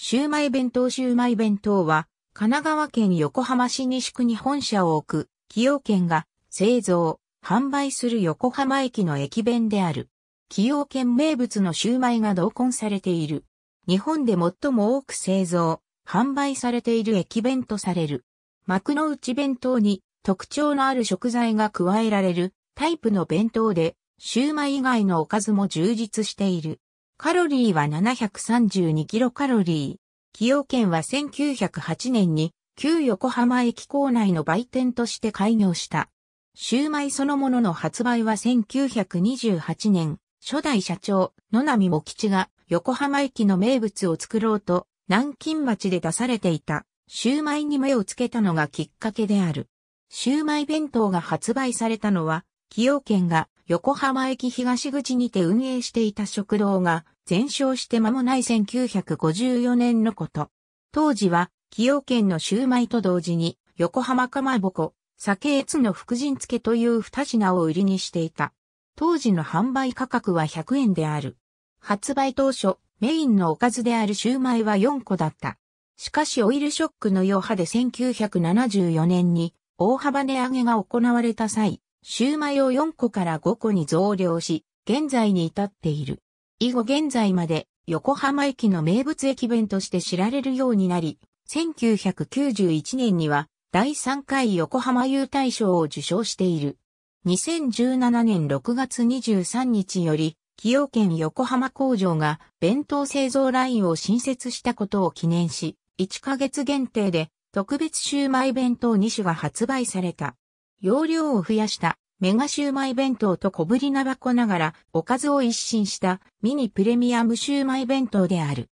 シューマイ弁当シューマイ弁当は、神奈川県横浜市西区に本社を置く、崎陽軒が製造、販売する横浜駅の駅弁である。崎陽軒名物のシューマイが同梱されている。日本で最も多く製造、販売されている駅弁とされる。幕の内弁当に特徴のある食材が加えられるタイプの弁当で、シューマイ以外のおかずも充実している。カロリーは732キロカロリー。崎陽軒は1908年に旧横浜駅構内の売店として開業した。シューマイそのものの発売は1928年、初代社長、野波茂吉が横浜駅の名物を作ろうと、南京町で出されていた、シューマイに目をつけたのがきっかけである。シューマイ弁当が発売されたのは、崎陽軒が横浜駅東口にて運営していた食堂が全焼して間もない1954年のこと。当時は、崎陽軒のシューマイと同時に、横浜かまぼこ、酒越の福神漬けという二品を売りにしていた。当時の販売価格は100円である。発売当初、メインのおかずであるシューマイは4個だった。しかしオイルショックの余波で1974年に大幅値上げが行われた際、シューマイを4個から5個に増量し、現在に至っている。以後現在まで横浜駅の名物駅弁として知られるようになり、1991年には第3回横浜優大賞を受賞している。2017年6月23日より、崎陽県横浜工場が弁当製造ラインを新設したことを記念し、1ヶ月限定で特別シューマイ弁当2種が発売された。容量を増やしたメガシューマイ弁当と小ぶりな箱ながらおかずを一新したミニプレミアムシューマイ弁当である。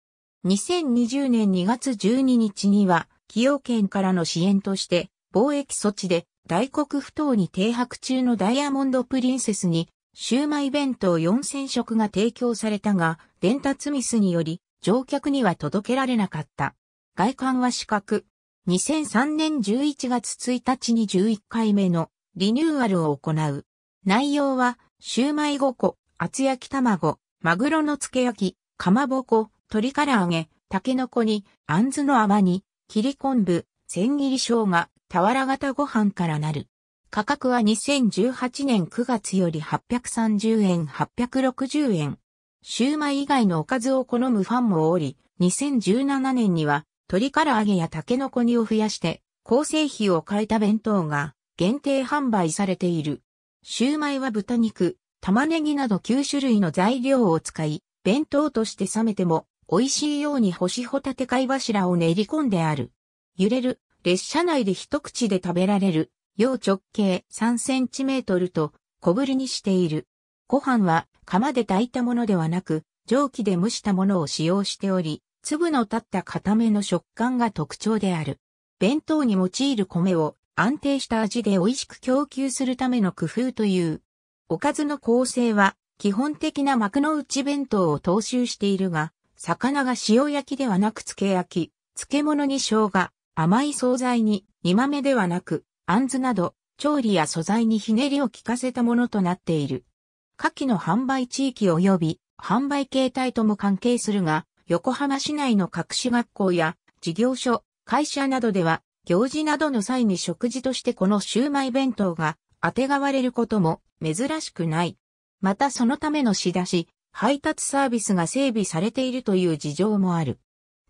2020年2月12日には、企業圏からの支援として貿易措置で大黒不当に停泊中のダイヤモンドプリンセスにシューマイ弁当4000食が提供されたが、伝達ミスにより乗客には届けられなかった。外観は四角、2003年11月1日に11回目のリニューアルを行う。内容は、シューマイ5個、厚焼き卵、マグロの漬け焼き、かまぼこ、鶏唐揚げ、タケノコに、あんずの甘煮、切り昆布、千切り生姜、俵型ご飯からなる。価格は2018年9月より830円、860円。シューマイ以外のおかずを好むファンもおり、2017年には鶏唐揚げやタケノコ煮を増やして、構成費を変えた弁当が限定販売されている。シューマイは豚肉、玉ねぎなど9種類の材料を使い、弁当として冷めても美味しいように干しホタテ貝柱を練り込んである。揺れる、列車内で一口で食べられる、要直径3センチメートルと小ぶりにしている。ご飯は釜で炊いたものではなく、蒸気で蒸したものを使用しており、粒の立った固めの食感が特徴である。弁当に用いる米を安定した味で美味しく供給するための工夫という。おかずの構成は基本的な幕の内弁当を踏襲しているが、魚が塩焼きではなく漬け焼き、漬物に生姜、甘い惣菜に煮豆ではなく、あんずなど、調理や素材にひねりを効かせたものとなっている。下記の販売地域及び販売形態とも関係するが、横浜市内の各種学校や事業所、会社などでは、行事などの際に食事としてこのシューマイ弁当が当てがわれることも珍しくない。またそのための仕出し、配達サービスが整備されているという事情もある。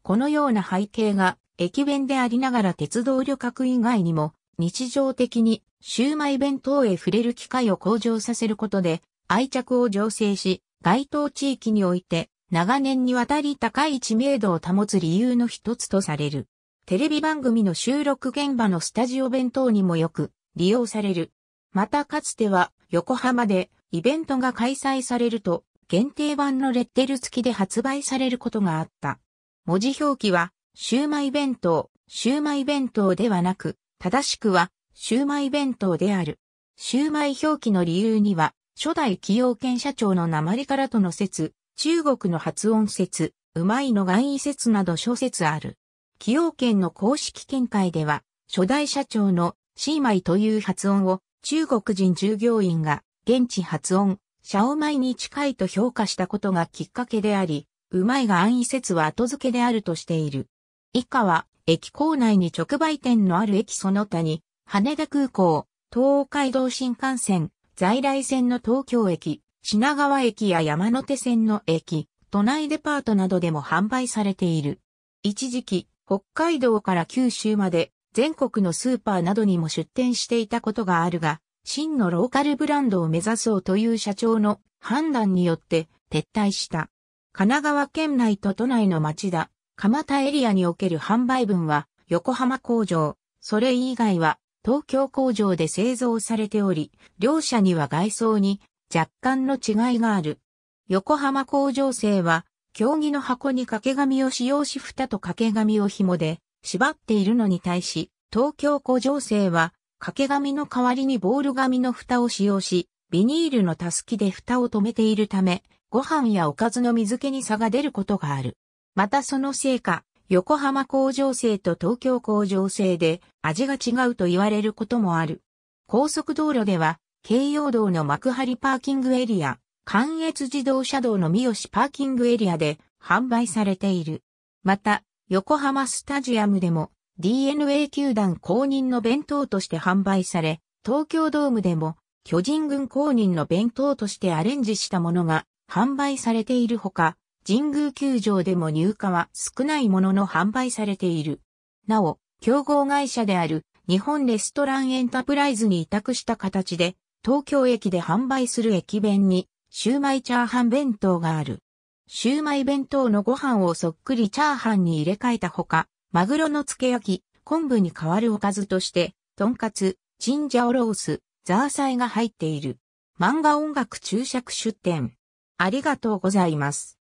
このような背景が駅弁でありながら鉄道旅客以外にも日常的にシューマイ弁当へ触れる機会を向上させることで愛着を醸成し、該当地域において長年にわたり高い知名度を保つ理由の一つとされる。テレビ番組の収録現場のスタジオ弁当にもよく利用される。またかつては横浜でイベントが開催されると限定版のレッテル付きで発売されることがあった。文字表記はシューマイ弁当、シューマイ弁当ではなく、正しくはシューマイ弁当である。シューマイ表記の理由には初代企業権社長の鉛からとの説、中国の発音説、うまいの含意説など諸説ある。崎陽軒の公式見解では、初代社長のシーマイという発音を中国人従業員が現地発音、シャオマイに近いと評価したことがきっかけであり、うまいが安易説は後付けであるとしている。以下は、駅構内に直売店のある駅その他に、羽田空港、東海道新幹線、在来線の東京駅、品川駅や山手線の駅、都内デパートなどでも販売されている。一時期、北海道から九州まで全国のスーパーなどにも出店していたことがあるが、真のローカルブランドを目指そうという社長の判断によって撤退した。神奈川県内と都内の町田、蒲田エリアにおける販売分は横浜工場、それ以外は東京工場で製造されており、両社には外装に若干の違いがある。横浜工場生は、競技の箱に掛け紙を使用し蓋と掛け紙を紐で縛っているのに対し、東京工場生は、掛け紙の代わりにボール紙の蓋を使用し、ビニールのたすきで蓋を止めているため、ご飯やおかずの水気に差が出ることがある。またそのせいか、横浜工場生と東京工場生で味が違うと言われることもある。高速道路では京葉道の幕張パーキングエリア、関越自動車道の三好パーキングエリアで販売されている。また、横浜スタジアムでも DNA 球団公認の弁当として販売され、東京ドームでも巨人軍公認の弁当としてアレンジしたものが販売されているほか、神宮球場でも入荷は少ないものの販売されている。なお、競合会社である日本レストランエンタプライズに委託した形で東京駅で販売する駅弁に、シューマイチャーハン弁当がある。シューマイ弁当のご飯をそっくりチャーハンに入れ替えたほか、マグロの漬け焼き、昆布に代わるおかずとして、とんかつ、チンジャオロース、ザーサイが入っている。漫画音楽注釈出店。ありがとうございます。